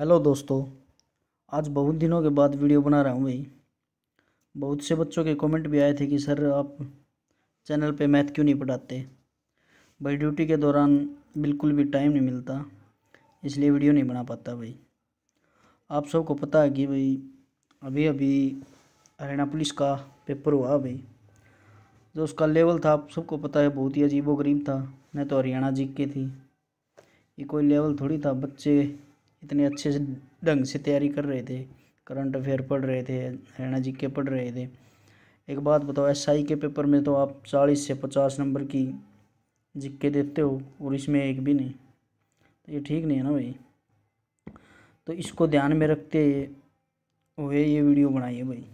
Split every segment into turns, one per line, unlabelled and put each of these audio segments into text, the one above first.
hello दोस्तों आज बहुत दिनों के बाद वीडियो बना रहा हूँ भाई बहुत से बच्चों के कमेंट भी आए थे कि सर आप चैनल पे मैथ क्यों नहीं पढ़ाते भाई ड्यूटी के दौरान बिल्कुल भी टाइम नहीं मिलता इसलिए वीडियो नहीं बना पाता भाई आप सबको पता है कि भाई अभी अभी हरियाणा पुलिस का पेपर हुआ भाई जो उसका लेवल था आप सबको पता है बहुत ही अजीबो था मैं तो हरियाणा के थी ये कोई लेवल थोड़ी था बच्चे इतने अच्छे से ढंग से तैयारी कर रहे थे करंट अफेयर पढ़ रहे थे हरियाणा जी के पढ़ रहे थे एक बात बताओ एस के पेपर में तो आप चालीस से पचास नंबर की जिक्के देते हो और इसमें एक भी नहीं तो ये ठीक नहीं है ना भाई तो इसको ध्यान में रखते हुए ये वीडियो बनाइए भाई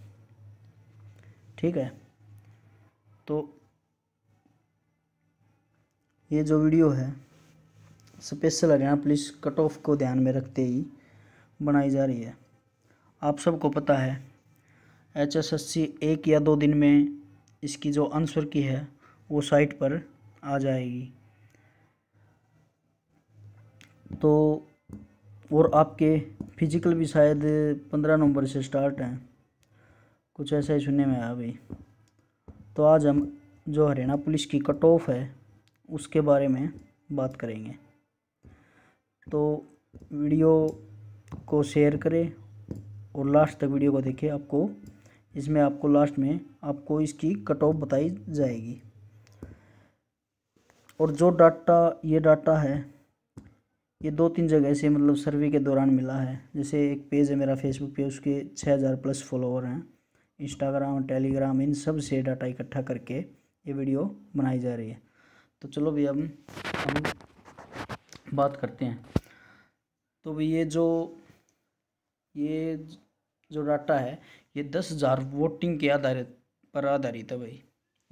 ठीक है तो ये जो वीडियो है special Haryana police cut off को ध्यान में रखते ही बनाई जा रही है आप सबको पता है एच एस एस सी एक या दो दिन में इसकी जो आंसर की है वो साइट पर आ जाएगी तो और आपके फिजिकल भी शायद पंद्रह नवंबर से स्टार्ट हैं कुछ ऐसा ही सुनने में आया भाई तो आज हम जो हरियाणा पुलिस की कट ऑफ है उसके बारे में बात करेंगे तो वीडियो को शेयर करें और लास्ट तक वीडियो को देखें आपको इसमें आपको लास्ट में आपको इसकी कट ऑफ बताई जाएगी और जो डाटा ये डाटा है ये दो तीन जगह से मतलब सर्वे के दौरान मिला है जैसे एक पेज है मेरा फेसबुक पे उसके छः हज़ार प्लस फॉलोअर हैं इंस्टाग्राम टेलीग्राम इन सब से डाटा इकट्ठा करके ये वीडियो बनाई जा रही है तो चलो भैया हम बात करते हैं तो भाई ये जो ये जो डाटा है ये दस हज़ार वोटिंग के आधारित पर आधारित है भाई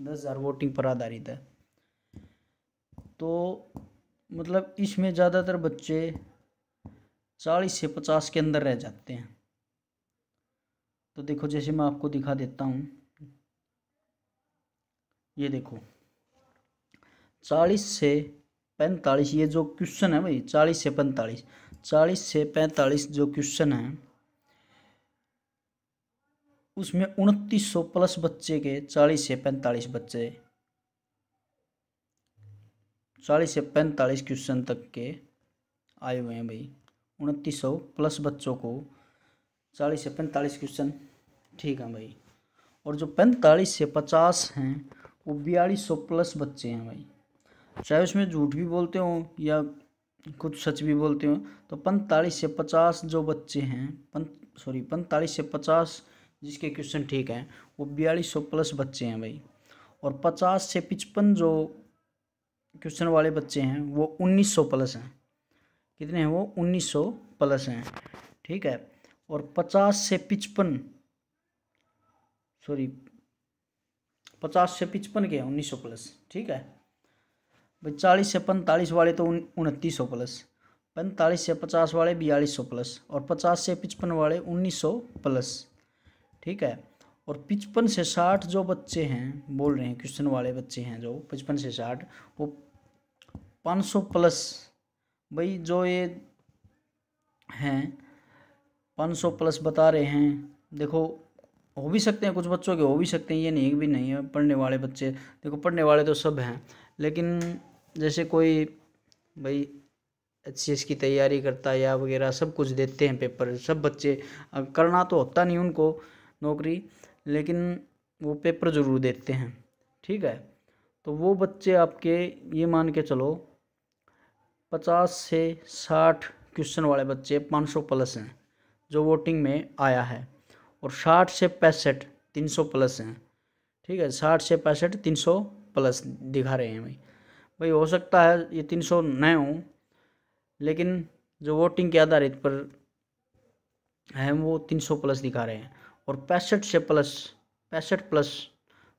दस हज़ार वोटिंग पर आधारित है तो मतलब इसमें ज़्यादातर बच्चे चालीस से पचास के अंदर रह जाते हैं तो देखो जैसे मैं आपको दिखा देता हूँ ये देखो चालीस से पैंतालीस ये जो क्वेश्चन है भाई चालीस से पैंतालीस चालीस से पैंतालीस जो क्वेश्चन है उसमें उनतीस सौ प्लस बच्चे के चालीस से पैंतालीस बच्चे चालीस से पैंतालीस क्वेश्चन तक के आए हुए हैं भाई उनतीस सौ प्लस बच्चों को चालीस से पैंतालीस क्वेश्चन ठीक है भाई और जो पैंतालीस से पचास हैं वो बयालीस सौ प्लस बच्चे हैं भाई चाहे उसमें झूठ भी बोलते हों या कुछ सच भी बोलते हों तो पैंतालीस से पचास जो बच्चे हैं पन सॉरी पैंतालीस से पचास जिसके क्वेश्चन ठीक हैं वो बयालीस सौ प्लस बच्चे हैं भाई और पचास से पचपन जो क्वेश्चन वाले बच्चे हैं वो उन्नीस सौ प्लस हैं कितने हैं वो उन्नीस सौ प्लस हैं ठीक है और पचास से पचपन सॉरी पचास से पचपन के हैं उन्नीस सौ प्लस ठीक है भाई चालीस से पैंतालीस वाले तो उनतीस सौ प्लस पैंतालीस से पचास वाले बयालीस सौ प्लस और पचास से पचपन वाले उन्नीस सौ प्लस ठीक है और पचपन से साठ जो बच्चे हैं बोल रहे हैं क्वेश्चन वाले बच्चे हैं जो पचपन से साठ वो पाँच सौ प्लस भाई जो ये हैं पाँच सौ प्लस बता रहे हैं देखो हो भी सकते हैं कुछ बच्चों के हो भी सकते हैं ये नहीं भी नहीं है पढ़ने वाले बच्चे देखो पढ़ने वाले तो सब हैं लेकिन जैसे कोई भाई अच्छी इसकी तैयारी करता है या वगैरह सब कुछ देते हैं पेपर सब बच्चे अब करना तो होता नहीं उनको नौकरी लेकिन वो पेपर ज़रूर देते हैं ठीक है तो वो बच्चे आपके ये मान के चलो पचास से साठ क्वेश्चन वाले बच्चे पाँच सौ प्लस हैं जो वोटिंग में आया है और साठ से पैंसठ तीन सौ प्लस हैं ठीक है साठ से पैंसठ तीन सौ प्लस दिखा रहे हैं भाई भाई हो सकता है ये तीन सौ नए हों लेकिन जो वोटिंग के आधारित पर हैं वो तीन सौ प्लस दिखा रहे हैं और पैंसठ से प्लस पैंसठ प्लस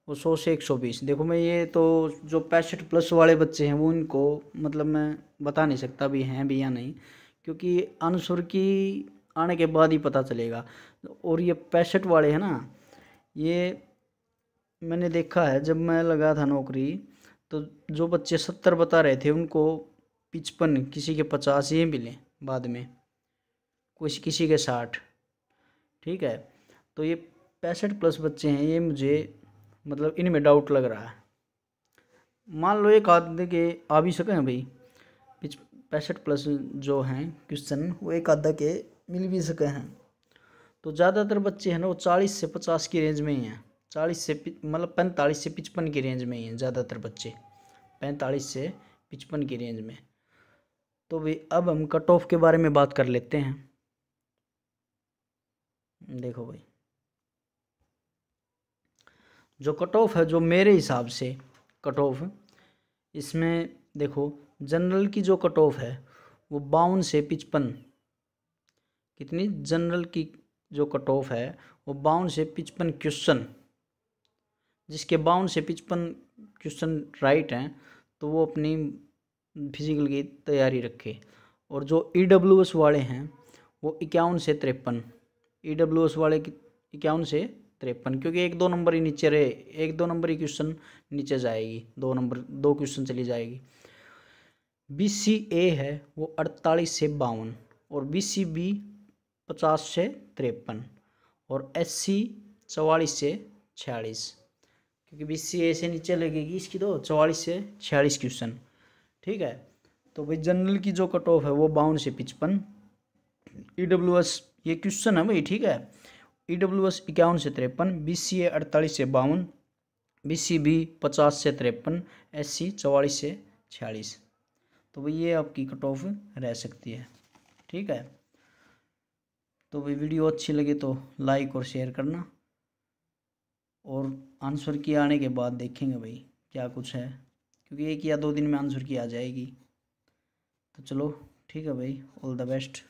वो सौ से एक सौ बीस देखो मैं ये तो जो पैंसठ प्लस वाले बच्चे हैं वो उनको मतलब मैं बता नहीं सकता भी हैं भी या नहीं क्योंकि अनसुर की आने के बाद ही पता चलेगा और ये पैंसठ वाले हैं ना ये मैंने देखा है जब मैं लगा था नौकरी तो जो बच्चे सत्तर बता रहे थे उनको पिचपन किसी के पचास ये मिले बाद में कुछ किसी के साठ ठीक है तो ये पैंसठ प्लस बच्चे हैं ये मुझे मतलब इनमें डाउट लग रहा है मान लो एक आधे के आ भी सके हैं भाई पिच पैंसठ प्लस जो हैं क्वेश्चन वो एक आधा के मिल भी सके हैं तो ज़्यादातर बच्चे हैं ना वो चालीस से पचास की रेंज में ही हैं चालीस से मतलब पैंतालीस से पचपन की रेंज में ही हैं ज़्यादातर बच्चे पैंतालीस से पचपन की रेंज में तो भी अब हम कट ऑफ के बारे में बात कर लेते हैं देखो भाई जो कट ऑफ है जो मेरे हिसाब से कट ऑफ इसमें देखो जनरल की जो कट ऑफ है वो बावन से पिचपन कितनी जनरल की जो कट ऑफ है वो बावन से पिचपन क्वेश्चन जिसके बावन से पिचपन क्वेश्चन राइट हैं तो वो अपनी फिजिकल की तैयारी रखे और जो ई डब्ल्यू एस वाले हैं वो इक्यावन से तिरपन ई डब्ल्यू एस वाले इक्यावन से तिरपन क्योंकि एक दो नंबर ही नीचे रहे एक दो नंबर ही क्वेश्चन नीचे जाएगी दो नंबर दो क्वेश्चन चली जाएगी बी सी ए है वो अड़तालीस से बावन और बी सी बी पचास से तिरपन और एस सी चवालीस से छियालीस क्योंकि बीस सी ए से नीचे लगेगी इसकी तो चौवालीस से छियालीस क्वेश्चन ठीक है तो भाई जनरल की जो कट ऑफ है वो बावन से पिचपन ई e डब्ल्यू एस ये क्वेश्चन है भाई ठीक है ई डब्ल्यू एस इक्यावन से तिरपन बी सी ए अड़तालीस से बावन बी सी बी पचास से तिरपन एस सी चौवालीस से छियालीस तो भाई ये आपकी कट ऑफ रह सकती है ठीक है तो भाई वीडियो अच्छी लगे तो लाइक और शेयर करना और आंसर की आने के बाद देखेंगे भाई क्या कुछ है क्योंकि एक या दो दिन में आंसर की आ जाएगी तो चलो ठीक है भाई ऑल द बेस्ट